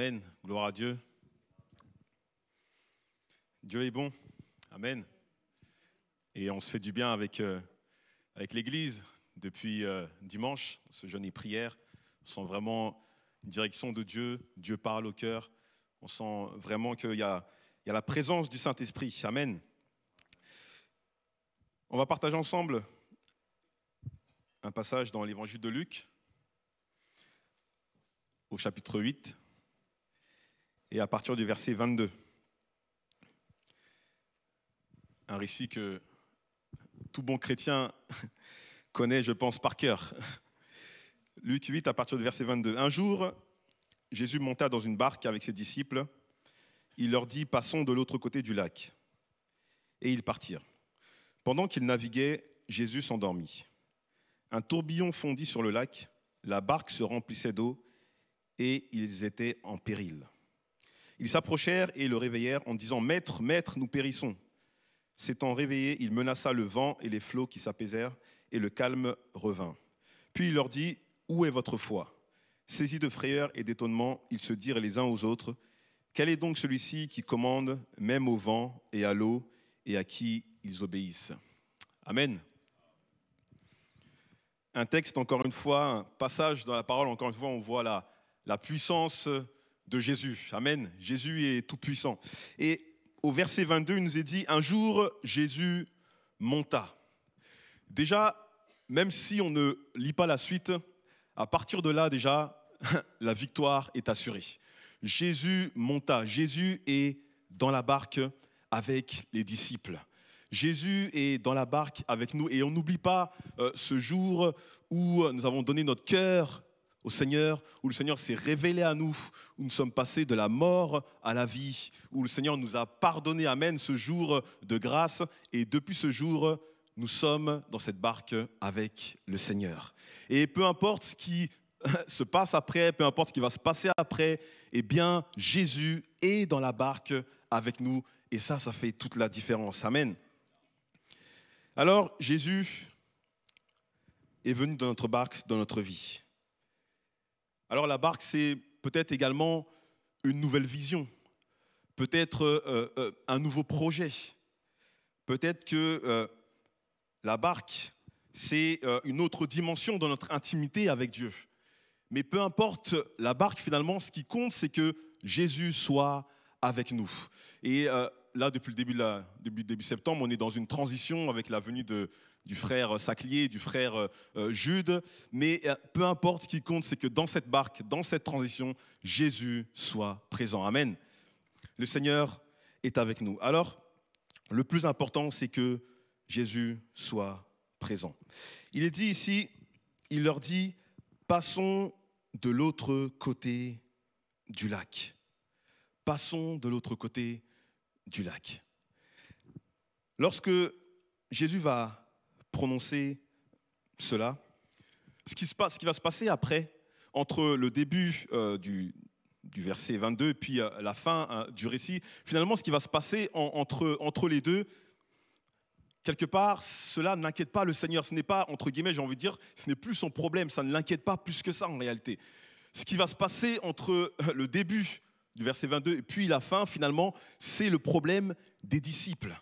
Amen. Gloire à Dieu. Dieu est bon. Amen. Et on se fait du bien avec, euh, avec l'Église depuis euh, dimanche. Ce jeûne et prière sont vraiment une direction de Dieu. Dieu parle au cœur. On sent vraiment qu'il il y a la présence du Saint-Esprit. Amen. On va partager ensemble un passage dans l'évangile de Luc, au chapitre 8 et à partir du verset 22. Un récit que tout bon chrétien connaît, je pense, par cœur. Luc 8, à partir du verset 22. Un jour, Jésus monta dans une barque avec ses disciples. Il leur dit, passons de l'autre côté du lac. Et ils partirent. Pendant qu'ils naviguaient, Jésus s'endormit. Un tourbillon fondit sur le lac, la barque se remplissait d'eau et ils étaient en péril. Ils s'approchèrent et le réveillèrent en disant Maître, maître, nous périssons. S'étant réveillé, il menaça le vent et les flots qui s'apaisèrent, et le calme revint. Puis il leur dit Où est votre foi Saisis de frayeur et d'étonnement, ils se dirent les uns aux autres Quel est donc celui-ci qui commande même au vent et à l'eau, et à qui ils obéissent Amen. Un texte, encore une fois, un passage dans la parole, encore une fois, on voit la, la puissance de Jésus. Amen. Jésus est tout-puissant. Et au verset 22, il nous est dit, un jour, Jésus monta. Déjà, même si on ne lit pas la suite, à partir de là, déjà, la victoire est assurée. Jésus monta. Jésus est dans la barque avec les disciples. Jésus est dans la barque avec nous. Et on n'oublie pas euh, ce jour où euh, nous avons donné notre cœur Seigneur, où le Seigneur s'est révélé à nous, où nous sommes passés de la mort à la vie, où le Seigneur nous a pardonné. Amen, ce jour de grâce. Et depuis ce jour, nous sommes dans cette barque avec le Seigneur. Et peu importe ce qui se passe après, peu importe ce qui va se passer après, eh bien, Jésus est dans la barque avec nous. Et ça, ça fait toute la différence. Amen. Alors, Jésus est venu dans notre barque, dans notre vie. Alors la barque, c'est peut-être également une nouvelle vision, peut-être euh, euh, un nouveau projet, peut-être que euh, la barque, c'est une autre dimension dans notre intimité avec Dieu. Mais peu importe la barque, finalement, ce qui compte, c'est que Jésus soit avec nous. Et là, depuis le début, de début septembre, on est dans une transition avec la venue de, du frère euh, Saclier, du frère euh, euh, Jude. Mais peu importe, ce qui compte, c'est que dans cette barque, dans cette transition, Jésus soit présent. Amen. Le Seigneur est avec nous. Alors, le plus important, c'est que Jésus soit présent. Il est dit ici, il leur dit, passons de l'autre côté du lac. Passons de l'autre côté du lac. Lorsque Jésus va prononcer cela, ce qui, ce qui va se passer après, entre le début euh, du, verset 22 et puis euh, la fin euh, du récit, finalement, ce qui va se passer entre, entre les deux, quelque part, cela n'inquiète pas le Seigneur. Ce n'est pas, entre guillemets, j'ai envie de dire, ce n'est plus son problème. Ça ne l'inquiète pas plus que ça en réalité. Ce qui va se passer entre le début du verset 22 et puis la fin, finalement, c'est le problème des disciples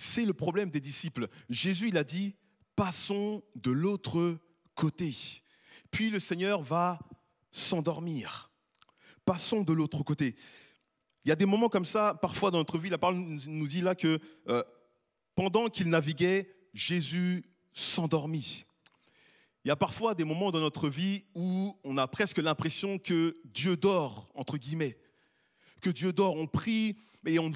c'est le problème des disciples. Jésus, il a dit, passons de l'autre côté. Puis le Seigneur va s'endormir. Passons de l'autre côté. Il y a des moments comme ça, parfois dans notre vie, la parole nous dit là que euh, pendant qu'il naviguait, Jésus s'endormit. Il y a parfois des moments dans notre vie où on a presque l'impression que Dieu dort, entre guillemets, que Dieu dort. On prie, mais euh,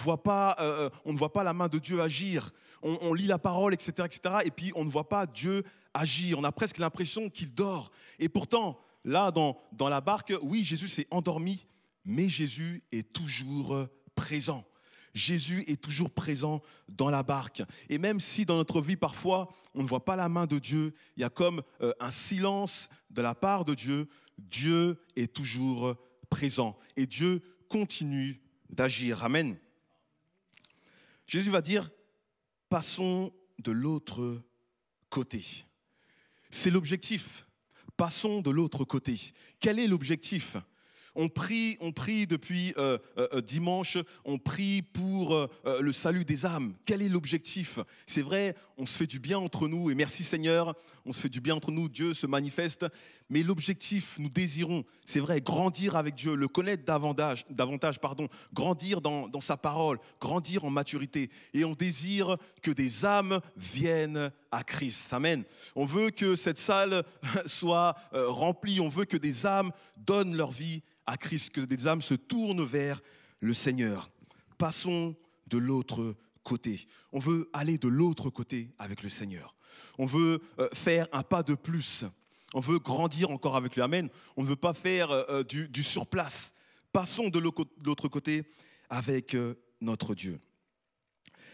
euh, on ne voit pas, la main de Dieu agir. On, lit la parole, etc., etc., et puis on ne voit pas Dieu agir. On a presque l'impression qu'il dort. Et pourtant, là, dans, la barque, oui, Jésus s'est endormi, mais Jésus est toujours présent. Jésus est toujours présent dans la barque. Et même si dans notre vie, parfois, on ne voit pas la main de Dieu, il y a comme euh, un silence de la part de Dieu, Dieu est toujours présent. Et Dieu continue d'agir. Amen. Jésus va dire, passons de l'autre côté. C'est l'objectif. Passons de l'autre côté. Quel est l'objectif on prie, on prie depuis euh, euh, euh, dimanche, on prie pour le salut des âmes. Quel est l'objectif C'est vrai, on se fait du bien entre nous, et merci Seigneur, on se fait du bien entre nous, Dieu se manifeste, mais l'objectif, nous désirons, c'est vrai, grandir avec Dieu, le connaître davantage, davantage pardon, grandir dans, dans sa parole, grandir en maturité. Et on désire que des âmes viennent à Christ. Amen. On veut que cette salle soit euh, remplie, on veut que des âmes donnent leur vie à Christ, que des âmes se tournent vers le Seigneur. Passons de l'autre côté. On veut aller de l'autre côté avec le Seigneur. On veut euh, faire un pas de plus on veut grandir encore avec lui. Amen. On ne veut pas faire euh, euh, du, surplace. Passons de l'autre côté avec euh, notre Dieu.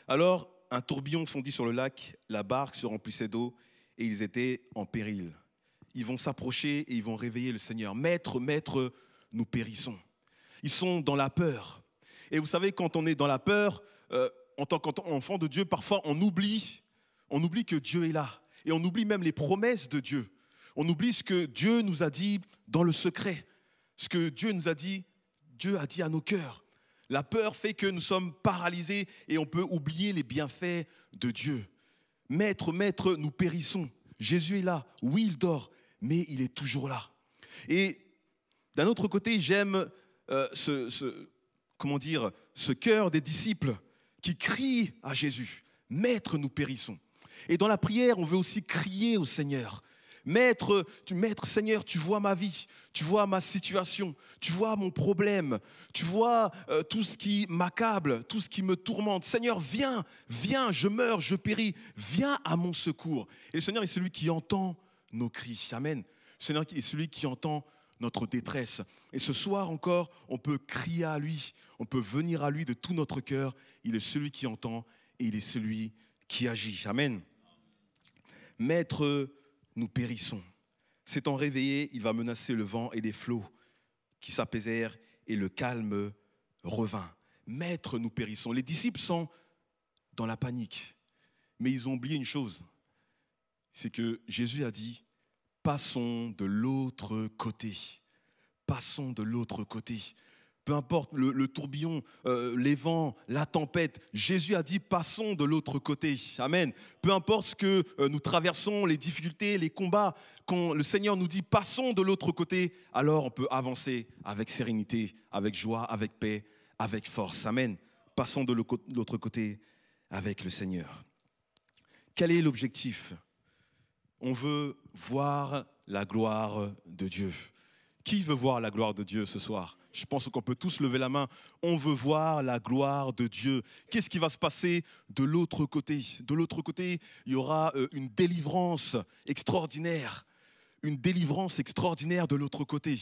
Alors, un tourbillon fondit sur le lac, la barque se remplissait d'eau et ils étaient en péril. Ils vont s'approcher et ils vont réveiller le Seigneur. Maître, maître, nous périssons. Ils sont dans la peur. Et vous savez, quand on est dans la peur, en tant qu'enfant de Dieu, parfois on oublie, on oublie que Dieu est là. Et on oublie même les promesses de Dieu. On oublie ce que Dieu nous a dit dans le secret, ce que Dieu nous a dit, Dieu a dit à nos cœurs. La peur fait que nous sommes paralysés et on peut oublier les bienfaits de Dieu. Maître, maître, nous périssons. Jésus est là, oui, il dort, mais il est toujours là. Et d'un autre côté, j'aime euh, ce, comment dire, ce cœur des disciples qui crie à Jésus, Maître, nous périssons. Et dans la prière, on veut aussi crier au Seigneur. Maître, tu, maître, Seigneur, tu vois ma vie, tu vois ma situation, tu vois mon problème, tu vois euh, tout ce qui m'accable, tout ce qui me tourmente. Seigneur, viens, viens, je meurs, je péris, viens à mon secours. Et le Seigneur est celui qui entend nos cris. Amen. Le Seigneur est celui qui entend notre détresse. Et ce soir encore, on peut crier à lui, on peut venir à lui de tout notre cœur. Il est celui qui entend et il est celui qui agit. Amen. Maître, nous périssons. S'étant réveillé, il va menacer le vent et les flots qui s'apaisèrent et le calme revint. Maître, nous périssons. Les disciples sont dans la panique, mais ils ont oublié une chose, c'est que Jésus a dit, passons de l'autre côté, passons de l'autre côté peu importe le, tourbillon, euh, les vents, la tempête, Jésus a dit passons de l'autre côté. Amen. Peu importe ce que euh, nous traversons, les difficultés, les combats, quand le Seigneur nous dit passons de l'autre côté, alors on peut avancer avec sérénité, avec joie, avec paix, avec force. Amen. Passons de l'autre côté avec le Seigneur. Quel est l'objectif On veut voir la gloire de Dieu. Qui veut voir la gloire de Dieu ce soir Je pense qu'on peut tous lever la main. On veut voir la gloire de Dieu. Qu'est-ce qui va se passer de l'autre côté De l'autre côté, il y aura euh, une délivrance extraordinaire. Une délivrance extraordinaire de l'autre côté.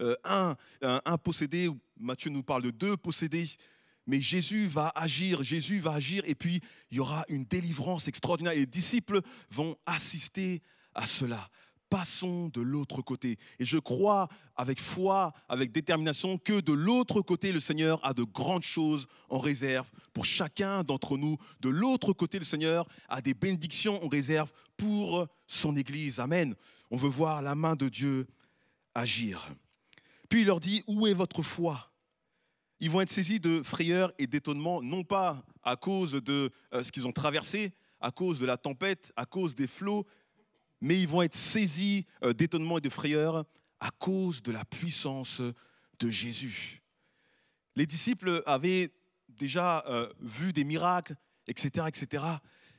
Euh, un, un, un, possédé, Matthieu nous parle de deux possédés, mais Jésus va agir, Jésus va agir, et puis il y aura une délivrance extraordinaire. Et les disciples vont assister à cela passons de l'autre côté. Et je crois avec foi, avec détermination, que de l'autre côté, le Seigneur a de grandes choses en réserve pour chacun d'entre nous. De l'autre côté, le Seigneur a des bénédictions en réserve pour son Église. Amen. On veut voir la main de Dieu agir. Puis il leur dit, où est votre foi Ils vont être saisis de frayeur et d'étonnement, non pas à cause de euh, ce qu'ils ont traversé, à cause de la tempête, à cause des flots, mais ils vont être saisis euh, d'étonnement et de frayeur à cause de la puissance de Jésus. Les disciples avaient déjà euh, vu des miracles, etc., etc.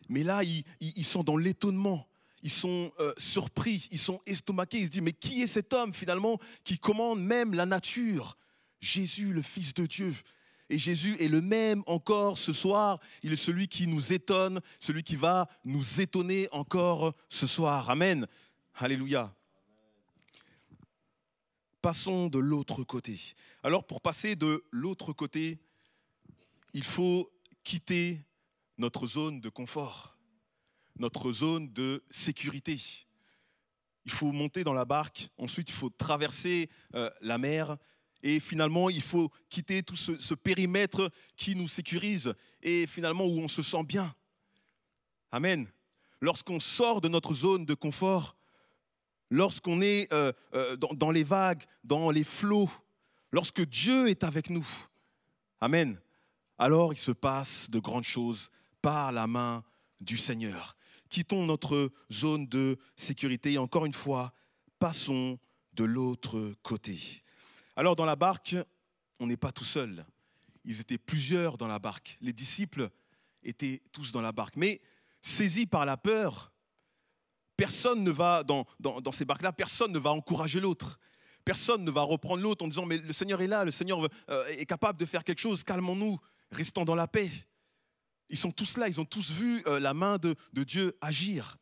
Mais là, ils, sont dans l'étonnement. Ils sont euh, surpris, ils sont estomaqués. Ils se disent, mais qui est cet homme finalement qui commande même la nature Jésus, le Fils de Dieu. Et Jésus est le même encore ce soir. Il est celui qui nous étonne, celui qui va nous étonner encore ce soir. Amen. Alléluia. Passons de l'autre côté. Alors pour passer de l'autre côté, il faut quitter notre zone de confort, notre zone de sécurité. Il faut monter dans la barque, ensuite il faut traverser euh, la mer, et finalement, il faut quitter tout ce, périmètre qui nous sécurise et finalement où on se sent bien. Amen. Lorsqu'on sort de notre zone de confort, lorsqu'on est euh, euh, dans les vagues, dans les flots, lorsque Dieu est avec nous, Amen, alors il se passe de grandes choses par la main du Seigneur. Quittons notre zone de sécurité et encore une fois, passons de l'autre côté. Alors dans la barque, on n'est pas tout seul. Ils étaient plusieurs dans la barque. Les disciples étaient tous dans la barque. Mais saisis par la peur, personne ne va, dans, ces barques-là, personne ne va encourager l'autre. Personne ne va reprendre l'autre en disant, mais le Seigneur est là, le Seigneur euh, est capable de faire quelque chose, calmons-nous, restons dans la paix. Ils sont tous là, ils ont tous vu euh, la main de, de Dieu agir.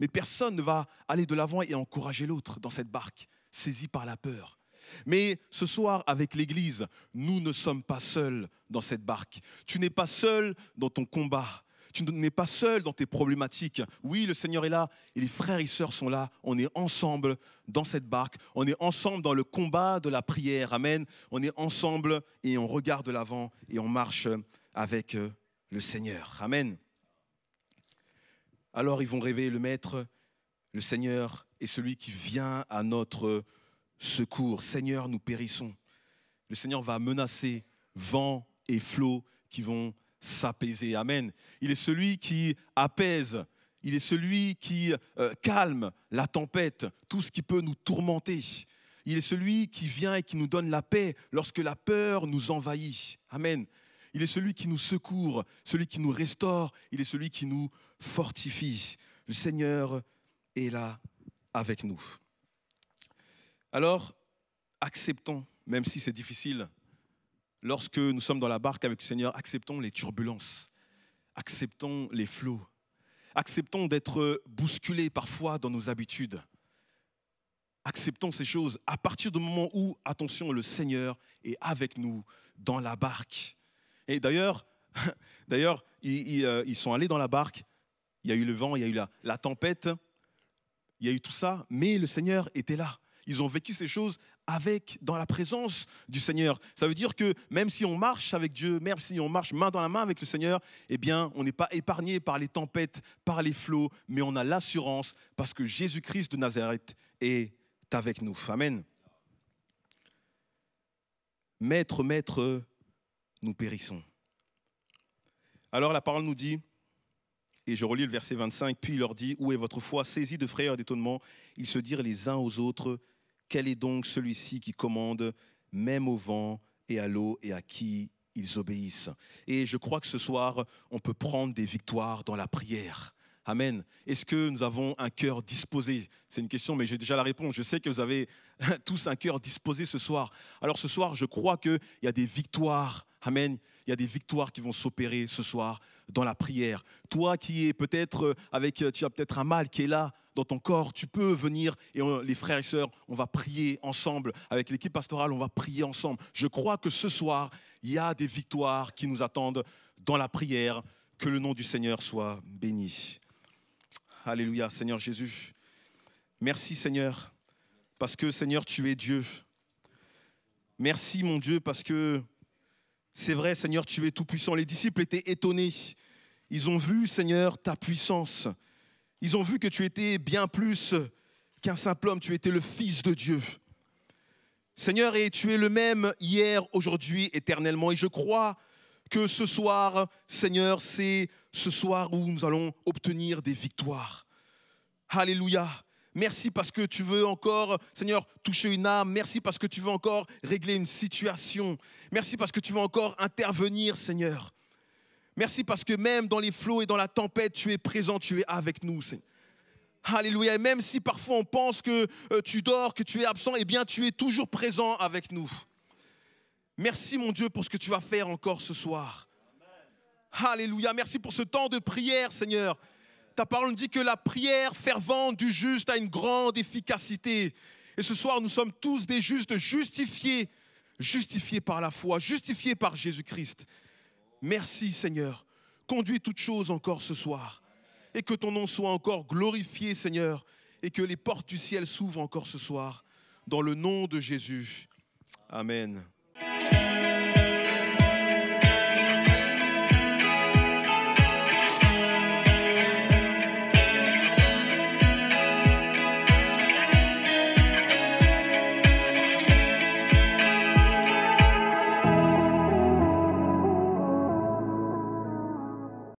Mais personne ne va aller de l'avant et encourager l'autre dans cette barque, saisie par la peur. Mais ce soir, avec l'Église, nous ne sommes pas seuls dans cette barque. Tu n'es pas seul dans ton combat. Tu n'es pas seul dans tes problématiques. Oui, le Seigneur est là et les frères et sœurs sont là. On est ensemble dans cette barque. On est ensemble dans le combat de la prière. Amen. On est ensemble et on regarde l'avant et on marche avec euh, le Seigneur. Amen. Alors ils vont rêver le Maître, le Seigneur est celui qui vient à notre secours. Seigneur, nous périssons. Le Seigneur va menacer vent et flots qui vont s'apaiser. Amen. Il est celui qui apaise. Il est celui qui euh, calme la tempête, tout ce qui peut nous tourmenter. Il est celui qui vient et qui nous donne la paix lorsque la peur nous envahit. Amen. Il est celui qui nous secourt, celui qui nous restaure, il est celui qui nous fortifie. Le Seigneur est là avec nous. Alors, acceptons, même si c'est difficile, lorsque nous sommes dans la barque avec le Seigneur, acceptons les turbulences, acceptons les flots, acceptons d'être bousculés parfois dans nos habitudes. Acceptons ces choses à partir du moment où, attention, le Seigneur est avec nous dans la barque. Et d'ailleurs, d'ailleurs euh, ils, sont allés dans la barque, il y a eu le vent, il y a eu la tempête, il y a eu tout ça, mais le Seigneur était là. Ils ont vécu ces choses avec, dans la présence du Seigneur. Ça veut dire que même si on marche avec Dieu, même si on marche main dans la main avec le Seigneur, eh bien, on n'est pas épargné par les tempêtes, par les flots, mais on a l'assurance parce que Jésus-Christ de Nazareth est avec nous. Amen. Maître, maître, nous périssons. Alors la parole nous dit, et je relis le verset 25, puis il leur dit, Où est votre foi Saisie de frayeur et d'étonnement, ils se dirent les uns aux autres, Quel est donc celui-ci qui commande même au vent et à l'eau et à qui ils obéissent Et je crois que ce soir, on peut prendre des victoires dans la prière. Amen. Est-ce que nous avons un cœur disposé C'est une question, mais j'ai déjà la réponse. Je sais que vous avez tous un cœur disposé ce soir. Alors ce soir, je crois qu'il y a des victoires. Amen il y a des victoires qui vont s'opérer ce soir dans la prière. Toi qui es peut-être euh, avec, euh, tu as peut-être un mal qui est là dans ton corps, tu peux venir et les frères et sœurs, on va prier ensemble. Avec l'équipe pastorale, on va prier ensemble. Je crois que ce soir, il y a des victoires qui nous attendent dans la prière. Que le nom du Seigneur soit béni. Alléluia, Seigneur Jésus. Merci Seigneur, parce que Seigneur, tu es Dieu. Merci mon Dieu, parce que c'est vrai, Seigneur, tu es tout-puissant. Les disciples étaient étonnés. Ils ont vu, Seigneur, ta puissance. Ils ont vu que tu étais bien plus qu'un simple homme, tu étais le Fils de Dieu. Seigneur, et tu es le même hier, aujourd'hui, éternellement. Et je crois que ce soir, Seigneur, c'est ce soir où nous allons obtenir des victoires. Alléluia. Merci parce que tu veux encore, Seigneur, toucher une âme. Merci parce que tu veux encore régler une situation. Merci parce que tu veux encore intervenir, Seigneur. Merci parce que même dans les flots et dans la tempête, tu es présent, tu es avec nous, Seigneur. Alléluia. Et même si parfois on pense que euh, tu dors, que tu es absent, eh bien tu es toujours présent avec nous. Merci mon Dieu pour ce que tu vas faire encore ce soir. Alléluia. Merci pour ce temps de prière, Seigneur ta parole nous dit que la prière fervente du juste a une grande efficacité. Et ce soir, nous sommes tous des justes, justifiés, justifiés par la foi, justifiés par Jésus-Christ. Merci Seigneur. Conduis toutes choses encore ce soir. Et que ton nom soit encore glorifié Seigneur. Et que les portes du ciel s'ouvrent encore ce soir. Dans le nom de Jésus. Amen.